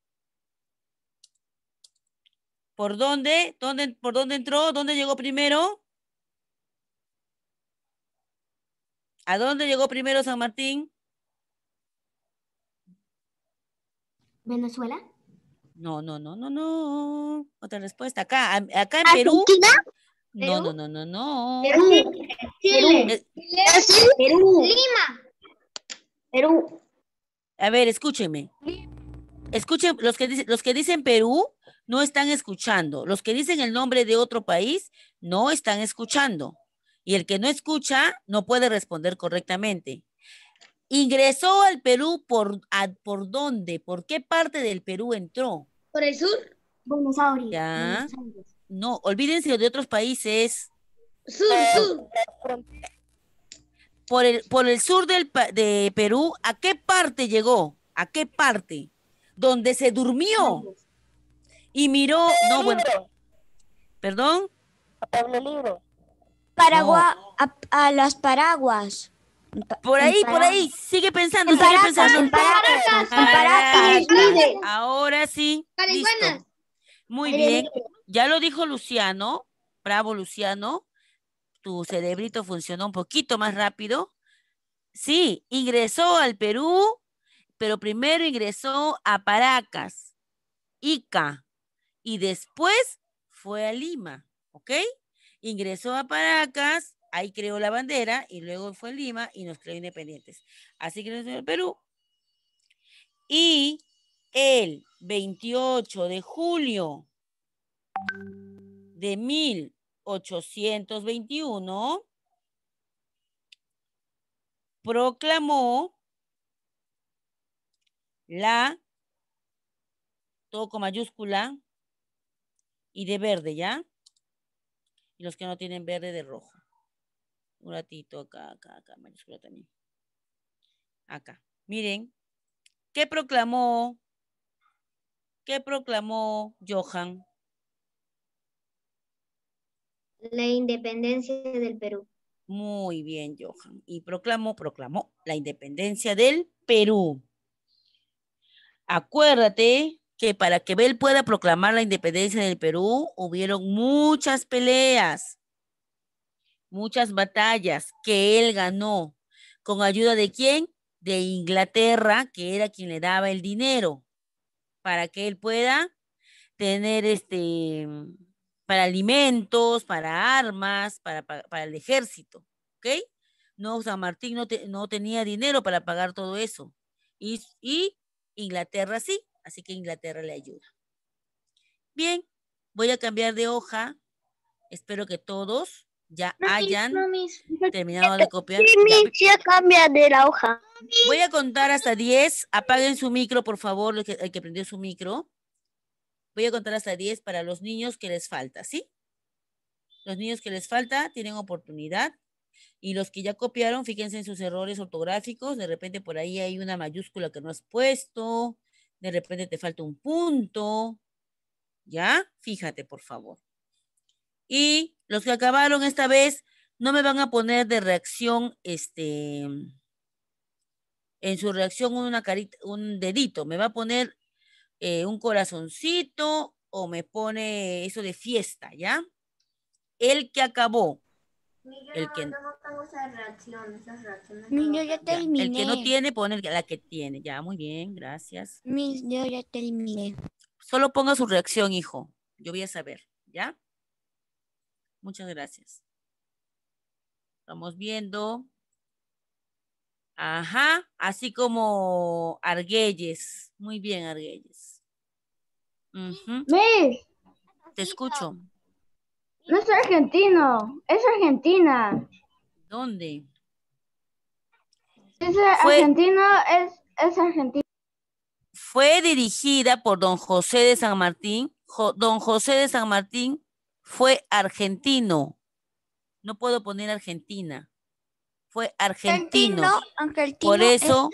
¿Por dónde? ¿Por dónde entró? ¿Dónde llegó primero? ¿A dónde llegó primero San Martín? ¿Venezuela? No, no, no, no, no. Otra respuesta. Acá, acá en ¿Argentina? No, no, no, no, no. Perú. Chile. Ah, Perú. Lima. Perú. A ver, escúcheme. Escuchen, los que, dicen, los que dicen Perú no están escuchando. Los que dicen el nombre de otro país no están escuchando. Y el que no escucha no puede responder correctamente. Ingresó al Perú por, por dónde, por qué parte del Perú entró. Por el sur. Buenos Aires. Ya. Buenos Aires. No, olvídense de otros países. Sur, Por el, por el sur del, de Perú, ¿a qué parte llegó? ¿A qué parte? Donde se durmió y miró. No, bueno. ¿Perdón? A Paraguay, a, las paraguas. Por ahí, por ahí, sigue pensando, sigue pensando. Ahora sí. Muy bien. Ya lo dijo Luciano, bravo Luciano, tu cerebrito funcionó un poquito más rápido. Sí, ingresó al Perú, pero primero ingresó a Paracas, Ica, y después fue a Lima, ¿ok? Ingresó a Paracas, ahí creó la bandera, y luego fue a Lima y nos creó independientes. Así que el Perú. Y el 28 de julio de 1821 proclamó la, todo con mayúscula y de verde, ¿ya? Y los que no tienen verde, de rojo. Un ratito acá, acá, acá, mayúscula también. Acá. Miren, ¿qué proclamó? ¿Qué proclamó Johan? La independencia del Perú. Muy bien, Johan. Y proclamó, proclamó la independencia del Perú. Acuérdate que para que Bel pueda proclamar la independencia del Perú, hubieron muchas peleas, muchas batallas que él ganó. ¿Con ayuda de quién? De Inglaterra, que era quien le daba el dinero para que él pueda tener este para alimentos, para armas, para, el ejército, ¿ok? No, San Martín no, tenía dinero para pagar todo eso. Y, Inglaterra sí, así que Inglaterra le ayuda. Bien, voy a cambiar de hoja. Espero que todos ya hayan terminado de copiar. cambia de la hoja. Voy a contar hasta 10. Apaguen su micro, por favor, el que prendió su micro. Voy a contar hasta 10 para los niños que les falta, ¿sí? Los niños que les falta tienen oportunidad. Y los que ya copiaron, fíjense en sus errores ortográficos. De repente por ahí hay una mayúscula que no has puesto. De repente te falta un punto. ¿Ya? Fíjate, por favor. Y los que acabaron esta vez no me van a poner de reacción, este, en su reacción una un dedito. Me va a poner eh, un corazoncito o me pone eso de fiesta, ¿ya? El que acabó. el que, no esa reacción, ya terminé. el que no tiene, pone la que tiene. Ya, muy bien, gracias. Mis, ya terminé. Solo ponga su reacción, hijo. Yo voy a saber, ¿ya? Muchas gracias. Estamos viendo. Ajá, así como Arguelles. Muy bien, Arguelles. Te escucho. No es argentino, es Argentina. ¿Dónde? Es fue, argentino, es, es argentino. Fue dirigida por don José de San Martín. don José de San Martín fue argentino. No puedo poner Argentina fue argentino. Por eso.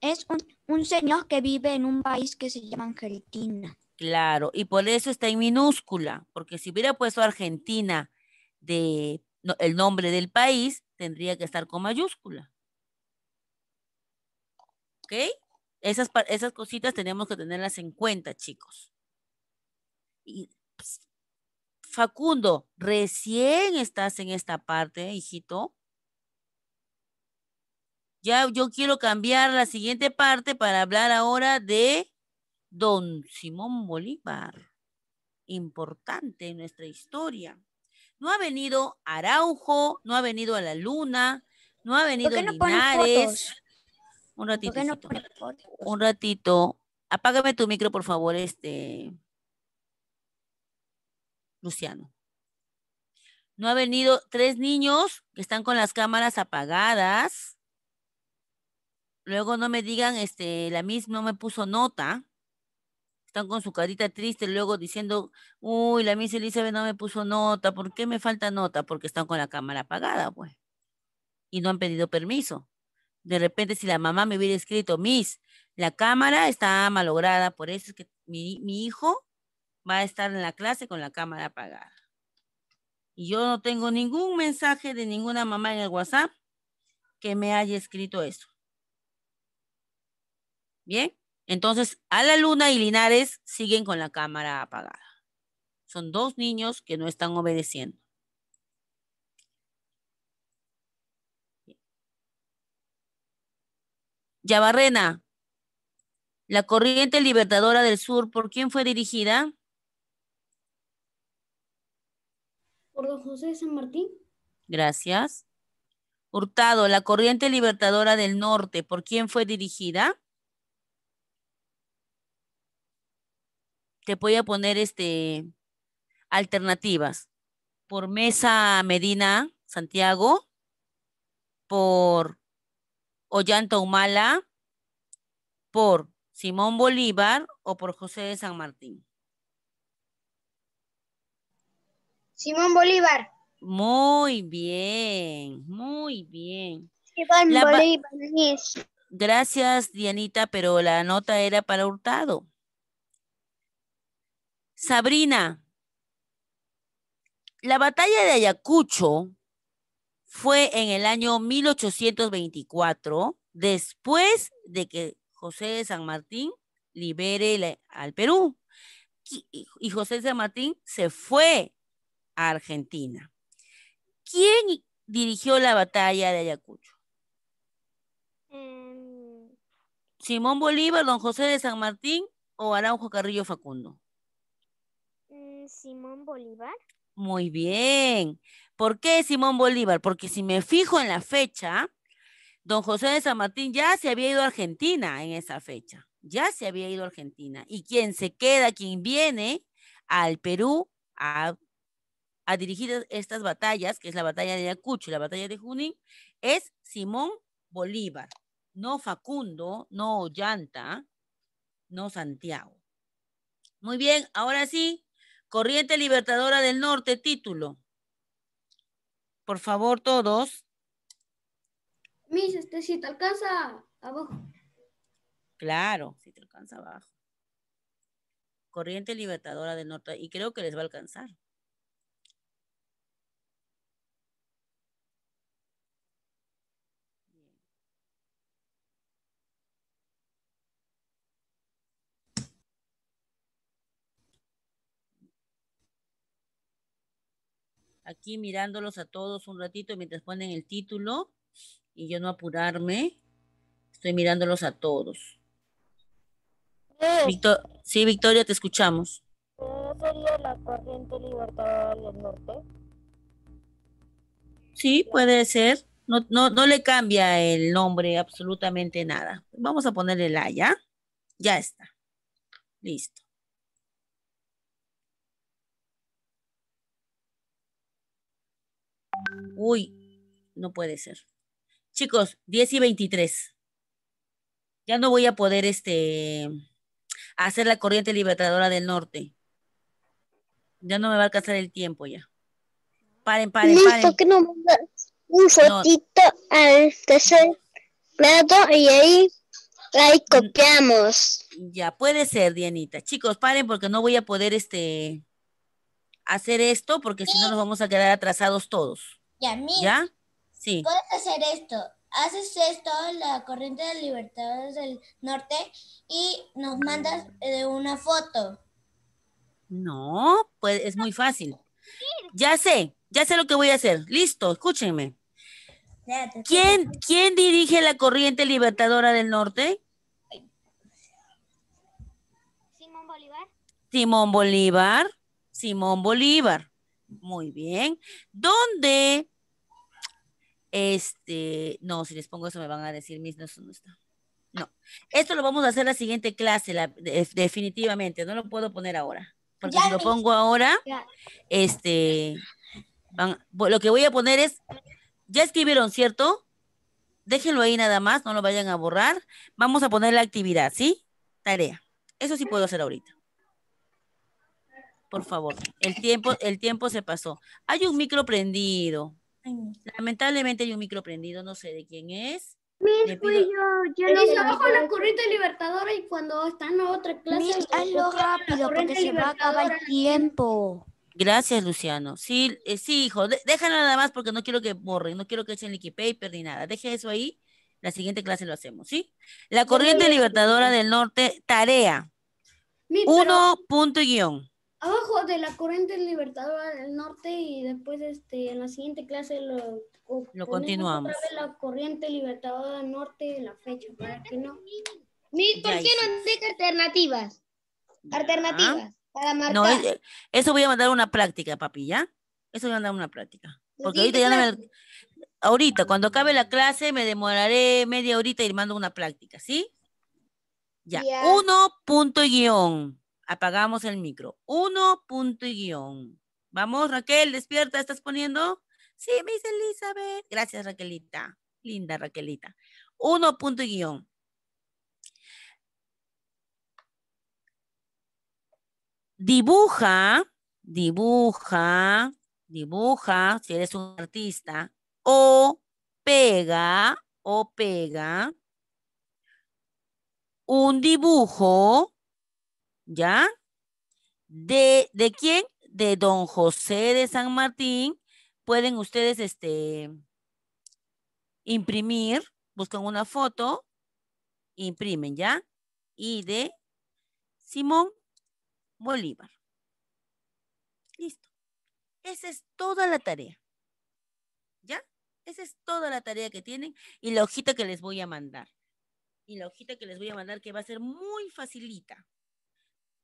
Es, un, señor que vive en un país que se llama Argentina. Claro, y por eso está en minúscula, porque si hubiera puesto Argentina de el nombre del país, tendría que estar con mayúscula. ¿Ok? Esas, esas cositas tenemos que tenerlas en cuenta, chicos. Y, Facundo, recién estás en esta parte, hijito. Ya yo quiero cambiar la siguiente parte para hablar ahora de don Simón Bolívar, importante en nuestra historia. No ha venido Araujo, no ha venido a la luna, no ha venido Linares. Un ratito. un ratito. Apágame tu micro, por favor, este. Luciano. No ha venido tres niños que están con las cámaras apagadas. Luego no me digan, este, la Miss no me puso nota. Están con su carita triste, luego diciendo, uy, la Miss Elizabeth no me puso nota, ¿por qué me falta nota? Porque están con la cámara apagada, pues. Y no han pedido permiso. De repente, si la mamá me hubiera escrito, Miss, la cámara está malograda, por eso es que mi, mi hijo va a estar en la clase con la cámara apagada. Y yo no tengo ningún mensaje de ninguna mamá en el WhatsApp que me haya escrito eso. Bien, entonces a la luna y Linares siguen con la cámara apagada. Son dos niños que no están obedeciendo. Yabarrena, la corriente libertadora del sur, ¿por quién fue dirigida? Por José de San Martín. Gracias. Hurtado, la corriente libertadora del norte, ¿por quién fue dirigida? te a poner este, alternativas. Por Mesa Medina, Santiago, por Ollanta Humala, por Simón Bolívar o por José de San Martín. Simón Bolívar. Muy bien, muy bien. Simón Bolívar. Gracias, Dianita, pero la nota era para Hurtado. Sabrina, la batalla de Ayacucho fue en el año 1824, después de que José de San Martín libere al Perú. Y, José de San Martín se fue a Argentina. ¿Quién dirigió la batalla de Ayacucho? Em, Simón Bolívar, don José de San Martín o Araujo Carrillo Facundo. Simón Bolívar? Muy bien. ¿Por qué Simón Bolívar? Porque si me fijo en la fecha, don José de San Martín ya se había ido a Argentina en esa fecha. Ya se había ido a Argentina. Y quien se queda, quien viene al Perú a, a dirigir estas batallas, que es la batalla de Ayacucho y la batalla de Junín, es Simón Bolívar. No Facundo, no Ollanta, no Santiago. Muy bien, ahora sí, Corriente Libertadora del Norte, título. Por favor, todos. Miss, este, si te alcanza, abajo. Claro, si te alcanza, abajo. Corriente Libertadora del Norte. Y creo que les va a alcanzar. aquí mirándolos a todos un ratito mientras ponen el título y yo no apurarme. Estoy mirándolos a todos. Oh. Sí, Victoria, te escuchamos. sería la corriente Libertad del norte? Sí, puede ser. No, no, le cambia el nombre absolutamente nada. Vamos a ponerle la, ¿ya? Ya está. Listo. Uy, no puede ser. Chicos, 10 y 23. Ya no voy a poder este, hacer la corriente libertadora del norte. Ya no me va a alcanzar el tiempo ya. Paren, paren, Listo, que no un fotito al tercer este y ahí, ahí mm. copiamos. Ya, puede ser, Dianita. Chicos, paren porque no voy a poder este hacer esto porque si no nos vamos a quedar atrasados todos. Ya, ¿Ya? Sí. Puedes hacer esto. Haces esto, en la corriente de Libertadores del Norte, y nos mandas una foto. No, pues es muy fácil. Ya sé, ya sé lo que voy a hacer. Listo, escúchenme. ¿Quién dirige la corriente libertadora del norte? Simón Bolívar. Simón Bolívar. Simón Bolívar. Muy bien. ¿Dónde? Este, no, si les pongo eso me van a decir mis, no, No, esto lo vamos a hacer la siguiente clase, definitivamente, no lo puedo poner ahora. Porque si lo pongo ahora, este, lo que voy a poner es, ya escribieron, ¿cierto? Déjenlo ahí nada más, no lo vayan a borrar. Vamos a poner la actividad, ¿sí? Tarea. Eso sí puedo hacer ahorita. Por favor, el tiempo, el tiempo se pasó. Hay un micro prendido. Lamentablemente hay un micro prendido, no sé de quién es. Mis fui yo, yo trabajo la corriente libertadora y cuando están en otra clase. Mis, hazlo rápido porque se va a acabar el tiempo. Gracias, Luciano. Sí, eh, sí, hijo, déjalo nada más porque no quiero que borren, no quiero que echen y ni nada. Deje eso ahí. La siguiente clase lo hacemos, ¿sí? La corriente libertadora del norte, tarea. Mi, Uno punto guión abajo de la corriente libertadora del norte y después este en la siguiente clase lo, continuamos. la corriente libertadora del norte de la fecha para que no. ¿por qué no deja alternativas? Ah. Alternativas para marcar. No, eh, eso voy a mandar una práctica, papi, ¿ya? Eso voy a mandar una práctica. Porque ahorita cuando acabe la clase, me demoraré media horita y mando una práctica, ¿sí? Ya. Uno punto guión. Apagamos el micro. Uno, punto y guión. Vamos, Raquel, despierta, ¿estás poniendo? Sí, me dice Elizabeth. Gracias, Raquelita. Linda, Raquelita. Uno, punto y guión. Dibuja, dibuja, dibuja, si eres un artista, o pega, o pega un dibujo ¿Ya? ¿De, quién? De don José de San Martín. Pueden ustedes este, imprimir, buscan una foto, imprimen, ¿ya? Y de Simón Bolívar. Listo. Esa es toda la tarea. ¿Ya? Esa es toda la tarea que tienen y la hojita que les voy a mandar. Y la hojita que les voy a mandar que va a ser muy facilita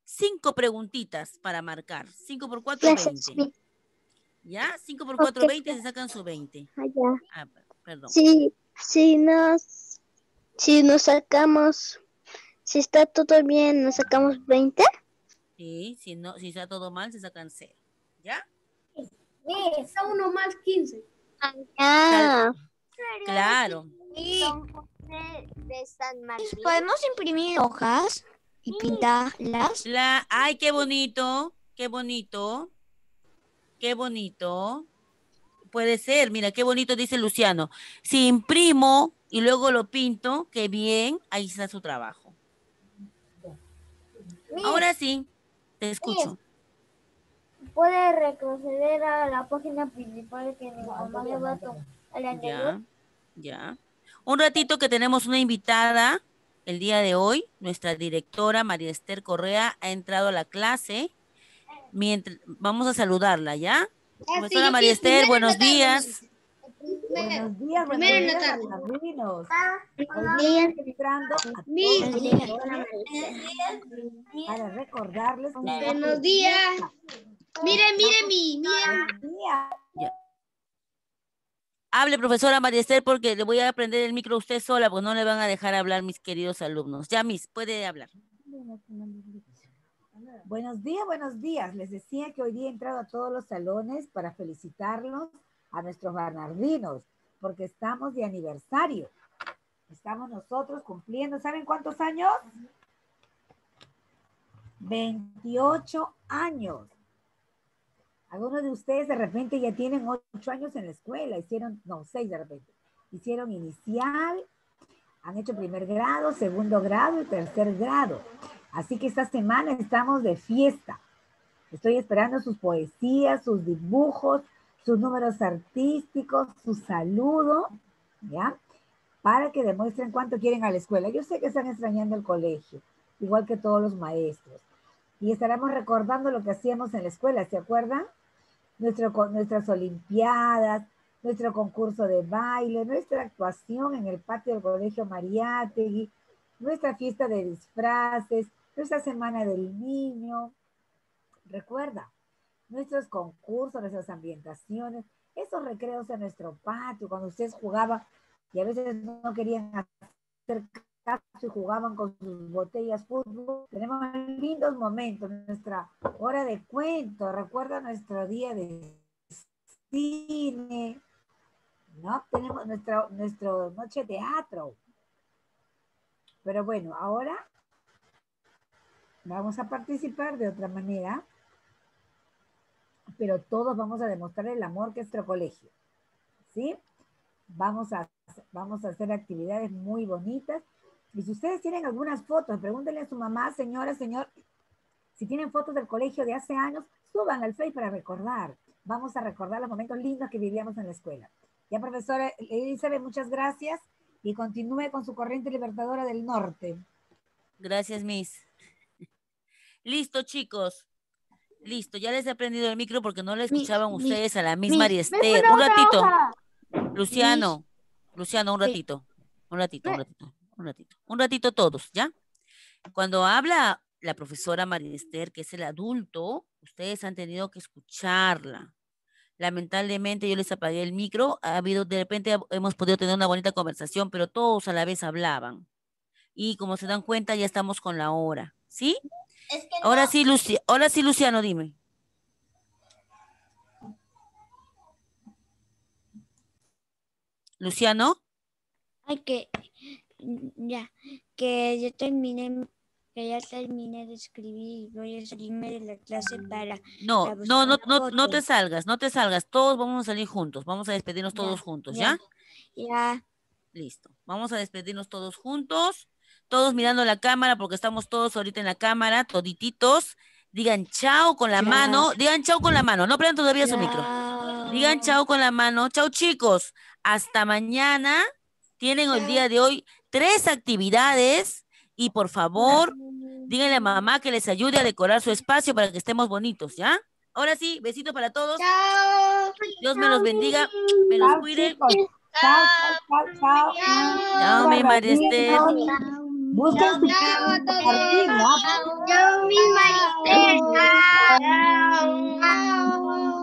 cinco preguntitas para marcar. Cinco por cuatro, veinte. ¿Ya? Cinco por cuatro, veinte. se sacan su veinte. Ah, ah perdón. Si, nos, si nos sacamos, si está todo bien, nos sacamos 20. Sí, si, no, si está todo mal, se sacan cero. ¿Ya? Sí, está uno más 15. Ah, Claro. claro. ¿Podemos imprimir hojas? y mm. pinta las. La, ay, qué bonito, qué bonito, qué bonito. Puede ser, mira, qué bonito dice Luciano. Si imprimo y luego lo pinto, qué bien, ahí está su trabajo. Ahora sí, te escucho. puede retroceder a la página principal que mi Ya, ya. Un ratito que tenemos una invitada el día de hoy, nuestra directora María Esther Correa ha entrado a la clase. vamos a saludarla, ¿ya? Hola ah, María Esther, buenos días. Buenos días, ah, ah. buenos días, miren, Buenos días, Miren, a Miren, para recordarles. Buenos días. Mire, miren mi, miren. Ya. Hable, profesora María porque le voy a prender el micro a usted sola, pues no le van a dejar hablar mis queridos alumnos. Ya, Miss, puede hablar. Buenos días, buenos días. Les decía que hoy día he entrado a todos los salones para felicitarlos a nuestros bernardinos, porque estamos de aniversario. Estamos nosotros cumpliendo, ¿saben cuántos años? 28 años. Algunos de ustedes de repente ya tienen ocho años en la escuela, hicieron, no, seis de repente. Hicieron inicial, han hecho primer grado, segundo grado y tercer grado. Así que esta semana estamos de fiesta. Estoy esperando sus poesías, sus dibujos, sus números artísticos, su saludo, ¿ya? Para que demuestren cuánto quieren a la escuela. Yo sé que están extrañando el colegio, igual que todos los maestros. Y estaremos recordando lo que hacíamos en la escuela, ¿se acuerdan? nuestras Olimpiadas, nuestro concurso de baile, nuestra actuación en el patio del Colegio Mariátegui, nuestra fiesta de disfraces, nuestra Semana del Niño. Recuerda, nuestros concursos, nuestras ambientaciones, esos recreos en nuestro patio, cuando ustedes jugaban y a veces no querían hacer y jugaban con sus botellas fútbol. Tenemos lindos momentos, nuestra hora de cuento, recuerda nuestro día de cine, ¿no? Tenemos nuestra nuestro noche de teatro. Pero bueno, ahora vamos a participar de otra manera, pero todos vamos a demostrar el amor que es nuestro colegio, ¿sí? Vamos a, vamos a hacer actividades muy bonitas y si ustedes tienen algunas fotos, pregúntenle a su mamá, señora, señor, si tienen fotos del colegio de hace años, suban al Facebook para recordar. Vamos a recordar los momentos lindos que vivíamos en la escuela. Ya, profesora Elizabeth, muchas gracias y continúe con su corriente libertadora del norte. Gracias, Miss. [laughs] Listo, chicos. Listo, ya les he aprendido el micro porque no le escuchaban ustedes a la misma Ariester. Un ratito. Luciano, Luciano, un ratito. Un ratito, un ratito un ratito, un ratito todos, ¿ya? Cuando habla la profesora Marister, que es el adulto, ustedes han tenido que escucharla. Lamentablemente yo les apagué el micro, ha habido, de repente hemos podido tener una bonita conversación, pero todos a la vez hablaban. Y como se dan cuenta, ya estamos con la hora, ¿sí? ahora, sí luci ahora sí, Luciano, dime. Luciano. Ay, que ya, que yo terminé, que ya terminé de escribir y voy a salirme de la clase mm. para... No, no, no, no, te salgas, no te salgas, todos vamos a salir juntos, vamos a despedirnos todos juntos, ¿ya? ¿ya? Listo, vamos a despedirnos todos juntos, todos mirando la cámara porque estamos todos ahorita en la cámara, todititos. Digan chao con la mano, digan chao con la mano, no prendan todavía su micro. Digan chao con la mano, chao chicos, hasta mañana. Tienen el día de hoy tres actividades y por favor, díganle a mamá que les ayude a decorar su espacio para que estemos bonitos, ¿ya? Ahora sí, besito para todos. Dios me los bendiga, me los cuide. Chao, chao, chao. Chao, mi Busca su mi